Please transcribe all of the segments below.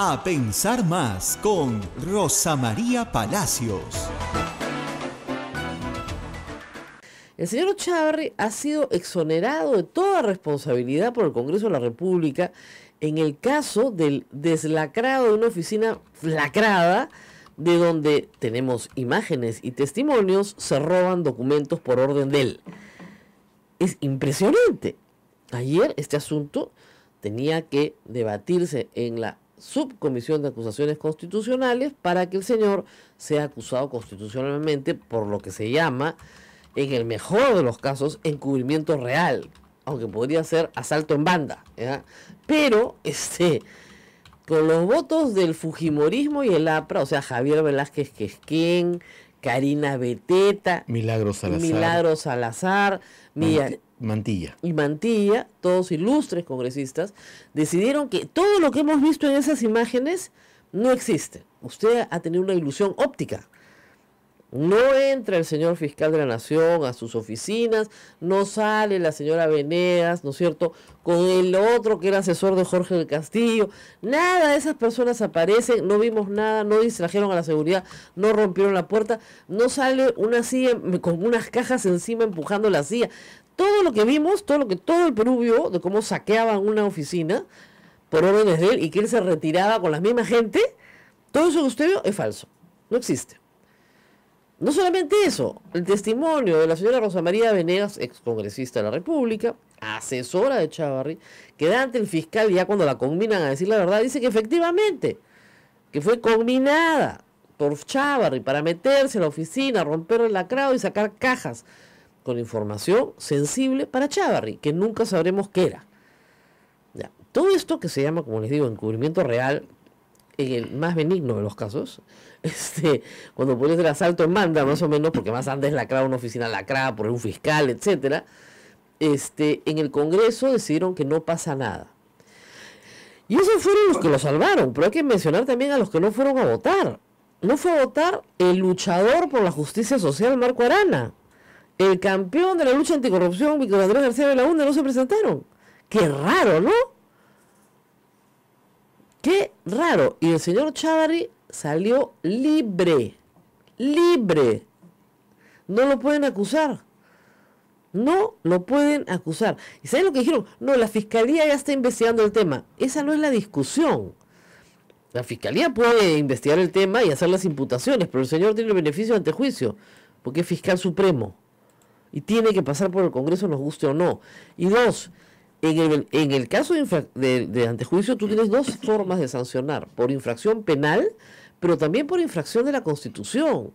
A Pensar Más con Rosa María Palacios. El señor Chávarri ha sido exonerado de toda responsabilidad por el Congreso de la República en el caso del deslacrado de una oficina flacrada, de donde tenemos imágenes y testimonios, se roban documentos por orden de él. Es impresionante. Ayer este asunto tenía que debatirse en la subcomisión de acusaciones constitucionales para que el señor sea acusado constitucionalmente por lo que se llama, en el mejor de los casos, encubrimiento real, aunque podría ser asalto en banda. Pero, este, con los votos del Fujimorismo y el APRA, o sea, Javier Velázquez que es quien Karina Beteta, Milagro Salazar, Mantilla. Y Mantilla, todos ilustres congresistas, decidieron que todo lo que hemos visto en esas imágenes no existe. Usted ha tenido una ilusión óptica. No entra el señor fiscal de la Nación a sus oficinas, no sale la señora Veneas, ¿no es cierto?, con el otro que era asesor de Jorge del Castillo. Nada de esas personas aparecen, no vimos nada, no distrajeron a la seguridad, no rompieron la puerta, no sale una silla con unas cajas encima empujando la silla. Todo lo que vimos, todo lo que todo el Perú vio de cómo saqueaban una oficina por órdenes de él y que él se retiraba con la misma gente, todo eso que usted vio es falso, no existe. No solamente eso, el testimonio de la señora Rosa María Venegas, excongresista de la República, asesora de Chavarri, que da ante el fiscal ya cuando la combinan a decir la verdad, dice que efectivamente, que fue combinada por Chavarri para meterse a la oficina, romper el lacrado y sacar cajas con información sensible para Chavarri, que nunca sabremos qué era. Ya. Todo esto que se llama, como les digo, encubrimiento real, en el más benigno de los casos, este, cuando pones el asalto en manda, más o menos, porque más antes lacrada una oficina lacrada por un fiscal, etcétera, este, en el Congreso decidieron que no pasa nada. Y esos fueron los que lo salvaron, pero hay que mencionar también a los que no fueron a votar. No fue a votar el luchador por la justicia social, Marco Arana. El campeón de la lucha anticorrupción, Víctor Andrés García de la UNA, no se presentaron. Qué raro, ¿no? Qué raro. Y el señor Chávarri salió libre. Libre. No lo pueden acusar. No lo pueden acusar. ¿Y saben lo que dijeron? No, la fiscalía ya está investigando el tema. Esa no es la discusión. La fiscalía puede investigar el tema y hacer las imputaciones, pero el señor tiene el beneficio ante juicio, porque es fiscal supremo. Y tiene que pasar por el Congreso, nos guste o no. Y dos, en el, caso de, de, antejuicio, tú tienes dos formas de sancionar: por infracción penal, pero también por infracción de la Constitución.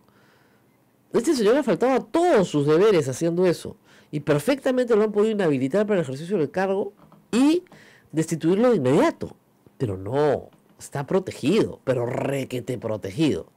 Este señor ha faltado a todos sus deberes haciendo eso. Y perfectamente lo han podido inhabilitar para el ejercicio del cargo y destituirlo de inmediato. Pero no, está protegido, pero requete protegido.